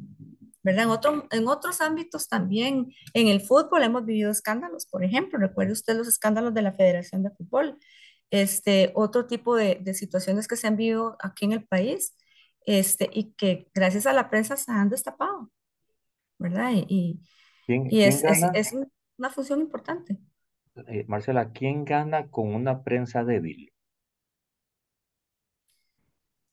¿verdad? En, otro, en otros ámbitos también, en el fútbol hemos vivido escándalos, por ejemplo, recuerde usted los escándalos de la Federación de Fútbol, este, otro tipo de, de situaciones que se han vivido aquí en el país, este, y que gracias a la prensa se han destapado, ¿verdad? Y, y, es, un Es, es, una función importante. Eh, Marcela, ¿quién gana con una prensa débil?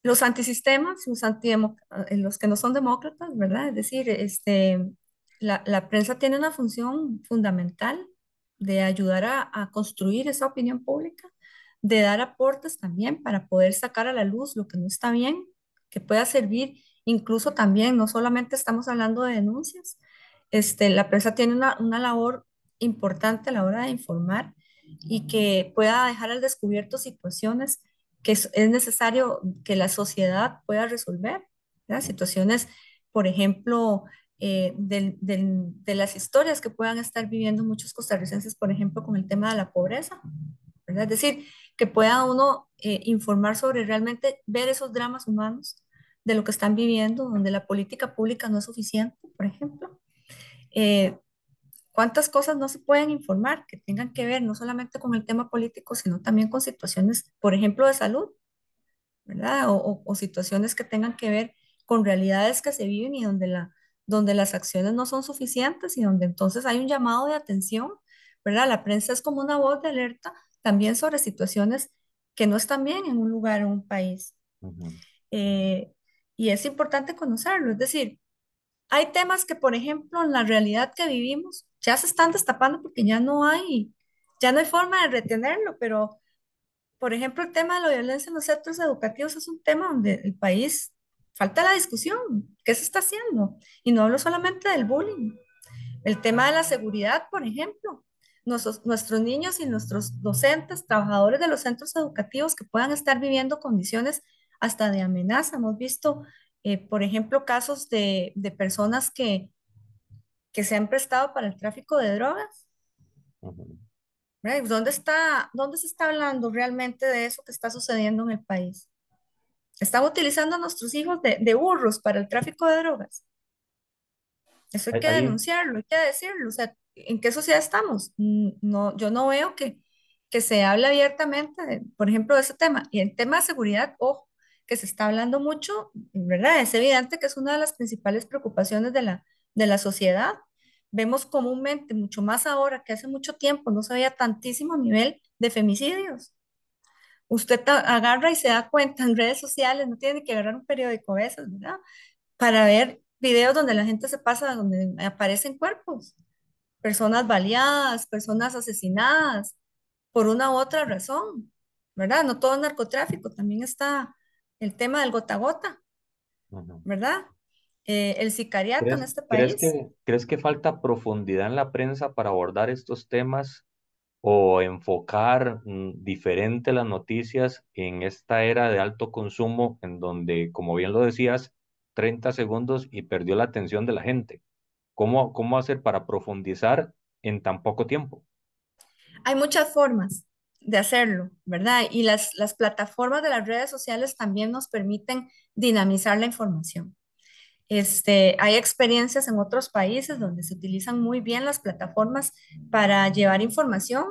Los antisistemas, los, eh, los que no son demócratas, ¿verdad? Es decir, este, la, la prensa tiene una función fundamental de ayudar a, a construir esa opinión pública, de dar aportes también para poder sacar a la luz lo que no está bien, que pueda servir incluso también, no solamente estamos hablando de denuncias, este, la prensa tiene una, una labor importante a la hora de informar y que pueda dejar al descubierto situaciones que es, necesario que la sociedad pueda resolver, ¿verdad? situaciones, por ejemplo, eh, de, las historias que puedan estar viviendo muchos costarricenses, por ejemplo, con el tema de la pobreza, es decir, que pueda uno eh, informar sobre realmente ver esos dramas humanos de lo que están viviendo, donde la política pública no es suficiente, por ejemplo. Eh, cuántas cosas no se pueden informar que tengan que ver no solamente con el tema político, sino también con situaciones, por ejemplo, de salud, ¿verdad? O, situaciones que tengan que ver con realidades que se viven y donde, la, donde las acciones no son suficientes y donde entonces hay un llamado de atención, ¿verdad? La prensa es como una voz de alerta también sobre situaciones que no están bien en un lugar, o un país. Eh, y es importante conocerlo, es decir, hay temas que, por ejemplo, en la realidad que vivimos, ya se están destapando porque ya no hay, ya no hay forma de retenerlo, pero por ejemplo el tema de la violencia en los centros educativos es un tema donde el país falta la discusión, ¿qué se está haciendo? Y no hablo solamente del bullying, el tema de la seguridad, por ejemplo. Nuestros, nuestros niños y nuestros docentes, trabajadores de los centros educativos que puedan estar viviendo condiciones hasta de amenaza. Hemos visto, eh, por ejemplo, casos de, de personas que, que se han prestado para el tráfico de drogas. ¿Dónde, está, ¿Dónde se está hablando realmente de eso que está sucediendo en el país? ¿Están utilizando a nuestros hijos de, burros para el tráfico de drogas? Eso hay que denunciarlo, hay que decirlo. O sea, ¿en qué sociedad estamos? No, yo no veo que, que se hable abiertamente, por ejemplo, de ese tema. Y el tema de seguridad, ojo, que se está hablando mucho, ¿verdad? Es evidente que es una de las principales preocupaciones de la, de la sociedad vemos comúnmente, mucho más ahora que hace mucho tiempo, no se veía tantísimo nivel de femicidios. Usted agarra y se da cuenta en redes sociales, no tiene que agarrar un periódico a veces, ¿verdad? Para ver videos donde la gente se pasa, donde aparecen cuerpos, personas baleadas, personas asesinadas por una u otra razón, ¿verdad? No todo es narcotráfico, también está el tema del gota a gota, ¿verdad? Eh, el sicariato en este país. ¿crees que, falta profundidad en la prensa para abordar estos temas o enfocar mm, diferente las noticias en esta era de alto consumo en donde, como bien lo decías, 30 segundos y perdió la atención de la gente? ¿Cómo, cómo hacer para profundizar en tan poco tiempo? Hay muchas formas de hacerlo, ¿verdad? Y las plataformas de las redes sociales también nos permiten dinamizar la información. Este, hay experiencias en otros países donde se utilizan muy bien las plataformas para llevar información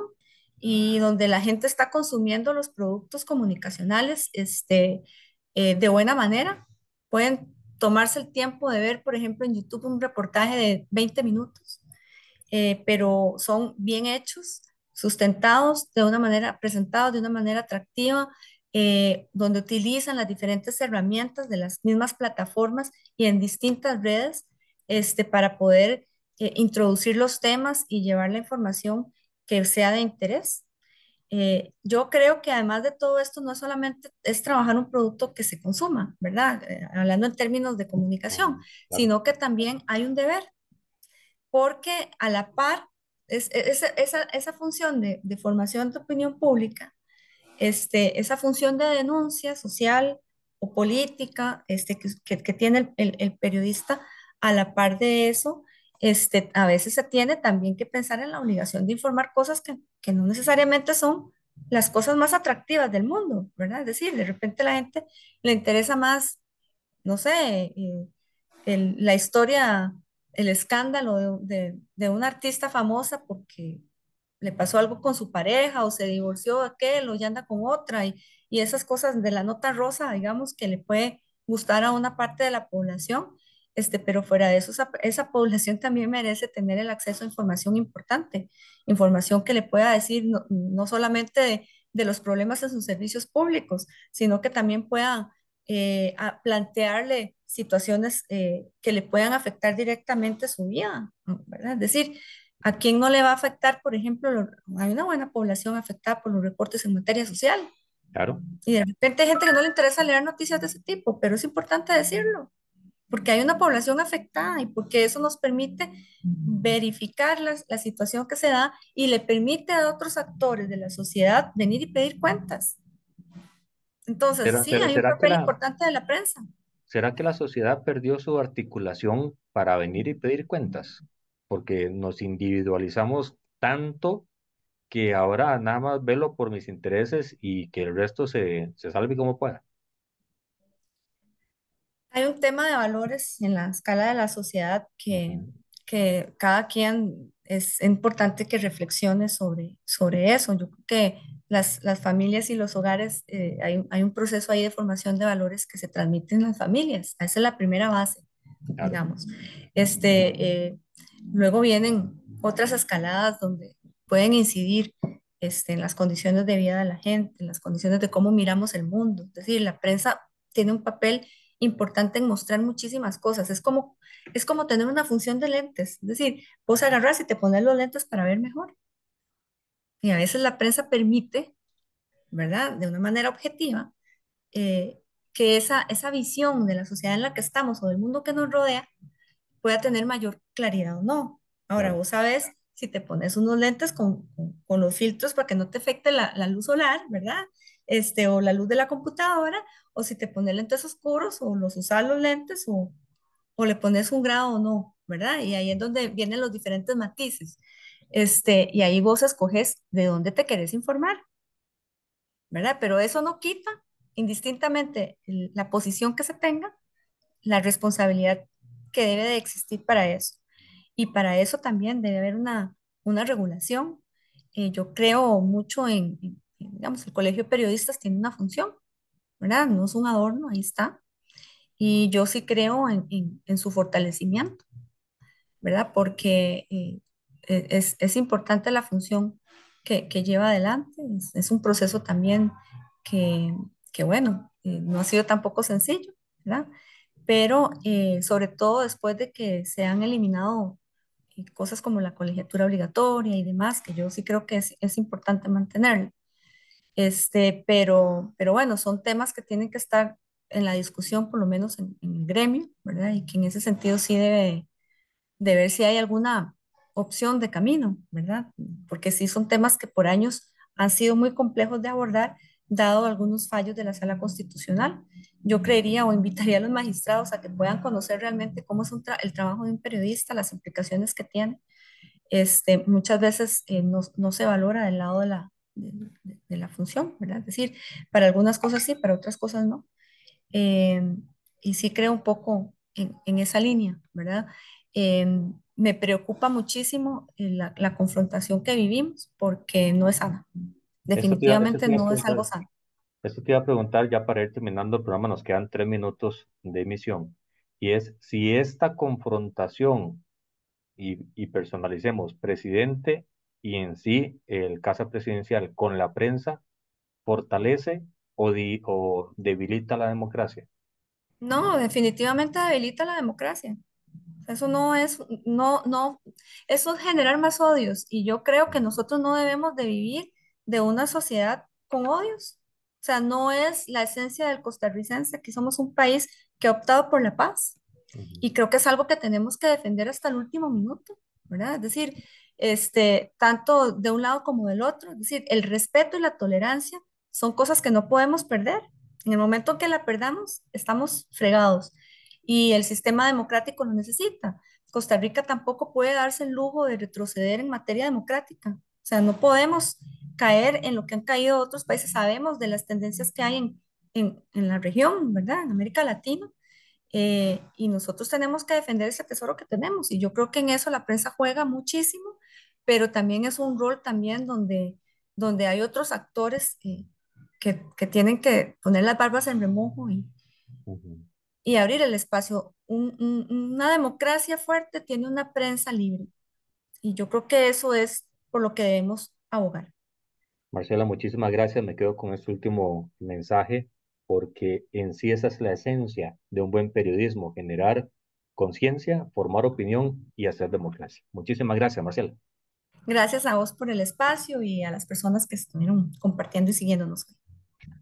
y donde la gente está consumiendo los productos comunicacionales este, eh, de buena manera. Pueden tomarse el tiempo de ver, por ejemplo, en YouTube un reportaje de 20 minutos, eh, pero son bien hechos, sustentados de una manera, presentados de una manera atractiva, eh, donde utilizan las diferentes herramientas de las mismas plataformas y en distintas redes este, para poder eh, introducir los temas y llevar la información que sea de interés. Eh, yo creo que además de todo esto, no solamente es trabajar un producto que se consuma, ¿verdad? Eh, hablando en términos de comunicación, sino que también hay un deber, porque a la par, es, e, esa, esa, función de, de, formación de opinión pública, este, esa función de denuncia social, o política este, que, que tiene el, periodista, a la par de eso, este, a veces se tiene también que pensar en la obligación de informar cosas que, no necesariamente son las cosas más atractivas del mundo, ¿verdad? Es decir, de repente la gente le interesa más, no sé, eh, la historia, el escándalo de, de, una artista famosa porque le pasó algo con su pareja o se divorció aquel o ya anda con otra y, y esas cosas de la nota rosa, digamos, que le puede gustar a una parte de la población, este, pero fuera de eso, esa, población también merece tener el acceso a información importante, información que le pueda decir no, solamente de, los problemas en sus servicios públicos, sino que también pueda eh, plantearle situaciones eh, que le puedan afectar directamente su vida, ¿verdad? Es decir, ¿a quién no le va a afectar, por ejemplo, hay una buena población afectada por los reportes en materia social? Claro. Y de repente hay gente que no le interesa leer noticias de ese tipo, pero es importante decirlo, porque hay una población afectada y porque eso nos permite verificar la, la situación que se da y le permite a otros actores de la sociedad venir y pedir cuentas. Entonces, sí, hay un papel importante de la prensa. ¿Será que la sociedad perdió su articulación para venir y pedir cuentas? Porque nos individualizamos tanto que ahora nada más velo por mis intereses y que el resto se, salve como pueda. Hay un tema de valores en la escala de la sociedad que, que cada quien es importante que reflexione sobre, sobre eso. Yo creo que las, familias y los hogares, eh, hay, un proceso ahí de formación de valores que se transmiten en las familias. Esa es la primera base, digamos. Este, eh, luego vienen otras escaladas donde pueden incidir este, en las condiciones de vida de la gente, en las condiciones de cómo miramos el mundo. Es decir, la prensa tiene un papel importante en mostrar muchísimas cosas. Es como, es como tener una función de lentes. Es decir, vos agarras y te pones los lentes para ver mejor. Y a veces la prensa permite, ¿verdad? De una manera objetiva, eh, que esa, esa visión de la sociedad en la que estamos o del mundo que nos rodea pueda tener mayor claridad o no. Ahora, vos sabes si te pones unos lentes con, con, los filtros para que no te afecte la, luz solar, ¿verdad? Este, o la luz de la computadora, o si te pones lentes oscuros, o los usas los lentes, o, o le pones un grado o no, ¿verdad? Y ahí es donde vienen los diferentes matices. Este, y ahí vos escoges de dónde te querés informar, ¿verdad? Pero eso no quita, indistintamente, la posición que se tenga, la responsabilidad que debe de existir para eso. Y para eso también debe haber una, una regulación. Eh, yo creo mucho en, digamos, el Colegio de Periodistas tiene una función, ¿verdad? No es un adorno, ahí está. Y yo sí creo en, en, su fortalecimiento, ¿verdad? Porque eh, e, es, es, importante la función que, que lleva adelante. Es, un proceso también que, que bueno, eh, no ha sido tampoco sencillo, ¿verdad? Pero sobre todo después de que se han eliminado cosas como la colegiatura obligatoria y demás, que yo sí creo que es, es importante mantenerlo. Este, pero, pero bueno, son temas que tienen que estar en la discusión, por lo menos en, en el gremio, ¿verdad? Y que en ese sentido sí debe de ver si hay alguna opción de camino, ¿verdad? Porque sí son temas que por años han sido muy complejos de abordar dado algunos fallos de la sala constitucional. Yo creería o invitaría a los magistrados a que puedan conocer realmente cómo es el trabajo de un periodista, las implicaciones que tiene. Este, muchas veces eh, no, se valora del lado de la, la función, ¿verdad? Es decir, para algunas cosas sí, para otras cosas no. Em, y sí creo un poco en, esa línea, ¿verdad? Em, me preocupa muchísimo eh, la, la confrontación que vivimos porque no es sana. Definitivamente no es algo sano. Eso te iba a preguntar ya para ir terminando el programa, nos quedan tres minutos de emisión. Y es si esta confrontación, y, personalicemos, presidente y en sí el Casa Presidencial con la prensa, fortalece o, debilita la democracia. No, definitivamente debilita la democracia. Eso no es, no, no, eso es generar más odios y yo creo que nosotros no debemos de vivir de una sociedad con odios. O sea, no es la esencia del costarricense, que somos un país que ha optado por la paz. Y creo que es algo que tenemos que defender hasta el último minuto, ¿verdad? Es decir, este, tanto de un lado como del otro. Es decir, el respeto y la tolerancia son cosas que no podemos perder. En el momento que la perdamos, estamos fregados. Y el sistema democrático lo necesita. Costa Rica tampoco puede darse el lujo de retroceder en materia democrática. O sea, no podemos caer en lo que han caído otros países. Sabemos de las tendencias que hay en, en, la región, ¿verdad? En América Latina. Eh, y nosotros tenemos que defender ese tesoro que tenemos. Y yo creo que en eso la prensa juega muchísimo, pero también es un rol también donde, donde hay otros actores eh, que, que, tienen que poner las barbas en remojo y, y abrir el espacio. una democracia fuerte tiene una prensa libre. Y yo creo que eso es por lo que debemos abogar. Marcela, muchísimas gracias. Me quedo con este último mensaje porque en sí esa es la esencia de un buen periodismo, generar conciencia, formar opinión y hacer democracia. Muchísimas gracias, Marcela. Gracias a vos por el espacio y a las personas que estuvieron compartiendo y siguiéndonos.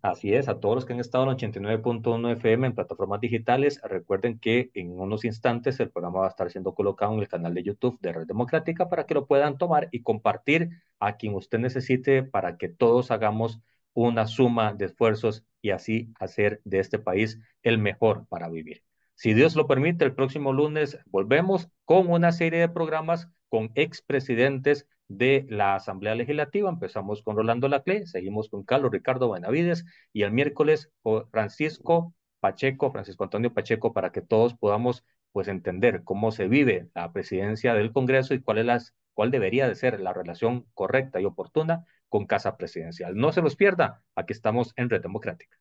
Así es, a todos los que han estado en 89.1 FM en plataformas digitales, recuerden que en unos instantes el programa va a estar siendo colocado en el canal de YouTube de Red Democrática para que lo puedan tomar y compartir a quien usted necesite para que todos hagamos una suma de esfuerzos y así hacer de este país el mejor para vivir. Si Dios lo permite, el próximo lunes volvemos con una serie de programas con expresidentes de la Asamblea Legislativa. Empezamos con Rolando Lacle, seguimos con Carlos Ricardo Benavides y el miércoles Francisco Pacheco, Francisco Antonio Pacheco, para que todos podamos pues entender cómo se vive la presidencia del Congreso y cuál es las, cuál debería de ser la relación correcta y oportuna con Casa Presidencial. No se los pierda, aquí estamos en Red Democrática.